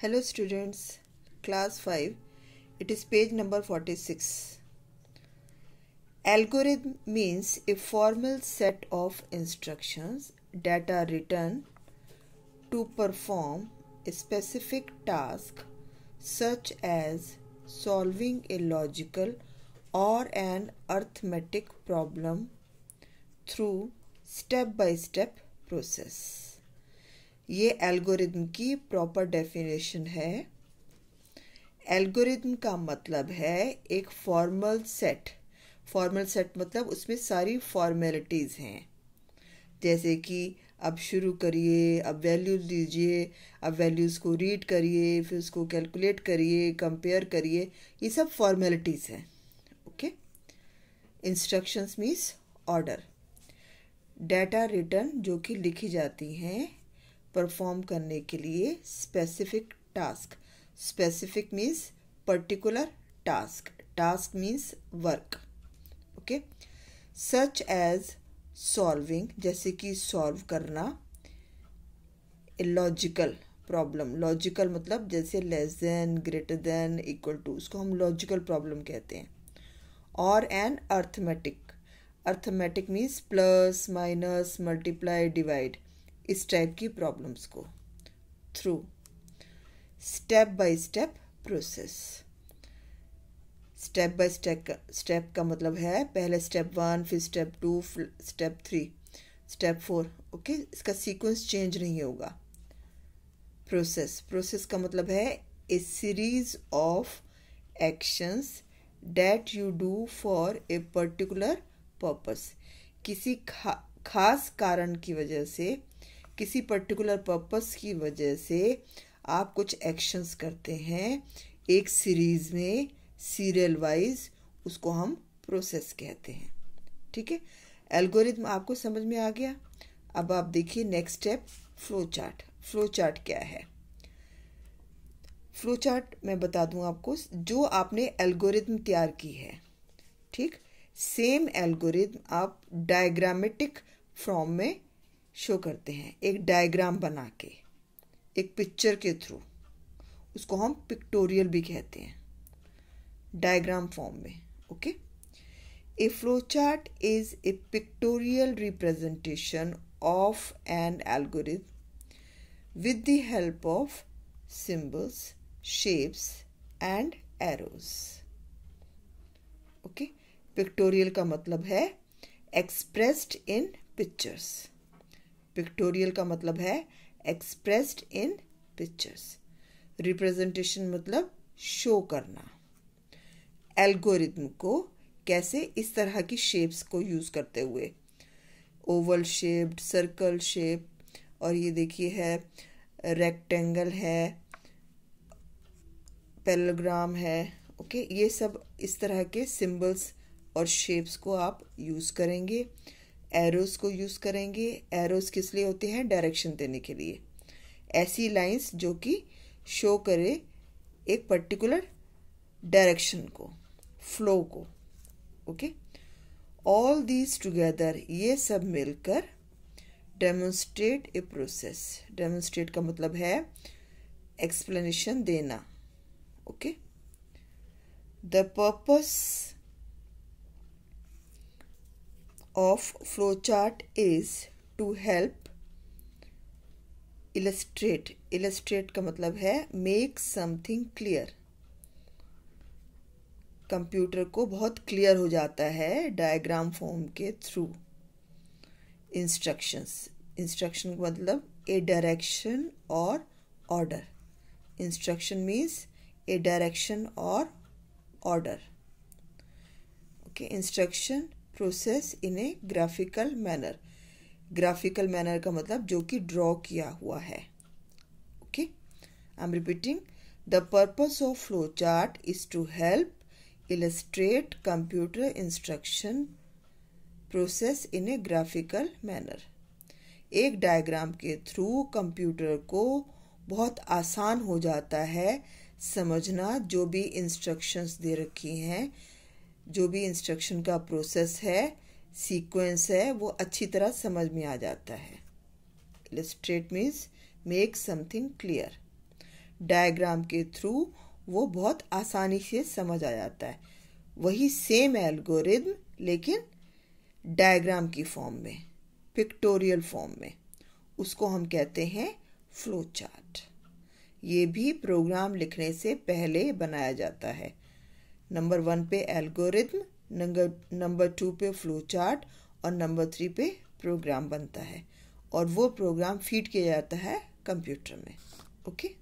Hello students, class 5, it is page number 46. Algorithm means a formal set of instructions that are written to perform a specific task such as solving a logical or an arithmetic problem through step-by-step -step process. ये algorithm की proper definition है algorithm का मतलब है एक formal set formal set मतलब उसमें सारी फॉर्मेलिटीज़ हैं जैसे कि अब शुरू करिए अब वैल्यूज़ दीजिए अब वैल्यूज़ को रीड करिए फिर उसको कैलकुलेट करिए कंपेयर करिए ये सब फॉर्मेलिटीज़ हैं okay instructions means order data return जो कि लिखी जाती हैं परफॉर्म करने के लिए specific task specific means particular task task means work okay such as solving जैसे कि सॉल्व करना लॉजिकल प्रॉब्लम लॉजिकल मतलब जैसे less than greater than equal to उसको हम लॉजिकल प्रॉब्लम कहते हैं और an arithmetic arithmetic means plus minus multiply divide इस टाइप की प्रॉब्लम्स को through step by step process step by step step का मतलब है पहले स्टेप वन फिर step two step three step four okay इसका सीक्वेंस चेंज नहीं होगा प्रोसेस प्रोसेस का मतलब है a series of actions that you do for a particular purpose किसी खा, खास कारण की वजह से किसी पर्टिकुलर पर्पस की वजह से आप कुछ एक्शंस करते हैं एक सीरीज़ में सीरियल वाइज उसको हम प्रोसेस कहते हैं ठीक है एल्गोरिथम आपको समझ में आ गया अब आप देखिए next step flow chart flow chart क्या है फ्लो चार्ट मैं बता दूं आपको जो आपने एल्गोरिथम तैयार की है ठीक सेम एल्गोरिथम आप डायग्रामेटिक फॉर्म में शो करते हैं एक डायग्राम बना के एक पिक्चर के थ्रू उसको हम पिक्टोरियल भी कहते हैं डायग्राम फॉर्म में okay a flow chart is a pictorial representation of an algorithm with the help of symbols shapes and arrows okay pictorial का मतलब है एक्सप्रेस्ड इन पिक्चर्स पिक्टोरियल का मतलब है एक्सप्रेस्ड इन पिक्चर्स रिप्रेजेंटेशन मतलब show करना algorithm को कैसे इस तरह की शेप्स को यूज़ करते हुए ओवल शेप्ड सर्कल शेप और ये देखिए है रेक्टेंगल है पेलोग्राम है ओके ये सब इस तरह के सिंबल्स और शेप्स को आप यूज़ करेंगे एरोज को यूज़ करेंगे एरोज किस लिए होते हैं डायरेक्शन देने के लिए ऐसी लाइंस जो कि शो करे एक पर्टिकुलर डायरेक्शन को फ्लो को ओके ऑल दीज टुगेदर ये सब मिलकर डेमोन्स्ट्रेट ए प्रोसेस डेमोन्स्ट्रेट का मतलब है एक्सप्लेनेशन देना okay the purpose of flowchart is to help illustrate illustrate का मतलब है make something clear कंप्यूटर को बहुत क्लियर हो जाता है डायग्राम फॉर्म के थ्रू इंस्ट्रक्शंस इंस्ट्रक्शन मतलब ए डायरेक्शन और order instruction means a direction और order okay instruction process in a graphical manner graphical manner का मतलब जो कि ड्रॉ किया हुआ है okay I am repeating the purpose of flow chart is to help illustrate computer instruction process in a graphical manner एक diagram के थ्रू कंप्यूटर को बहुत आसान हो जाता है समझना जो भी इंस्ट्रक्शंस दे रखी हैं जो भी इंस्ट्रक्शन का प्रोसेस है सीक्वेंस है वो अच्छी तरह समझ में आ जाता है illustrate means make something clear diagram के थ्रू वो बहुत आसानी से समझ आ जाता है वही सेम एल्गोरिदम लेकिन डायग्राम की फॉर्म में पिक्टोरियल फॉर्म में उसको हम कहते हैं फ्लो चार्ट ये भी प्रोग्राम लिखने से पहले बनाया जाता है नंबर वन पे एल्गोरिथम नंबर टू पे फ्लो चार्ट और नंबर थ्री पे प्रोग्राम बनता है और वो प्रोग्राम फीड किया जाता है कंप्यूटर में ओके okay?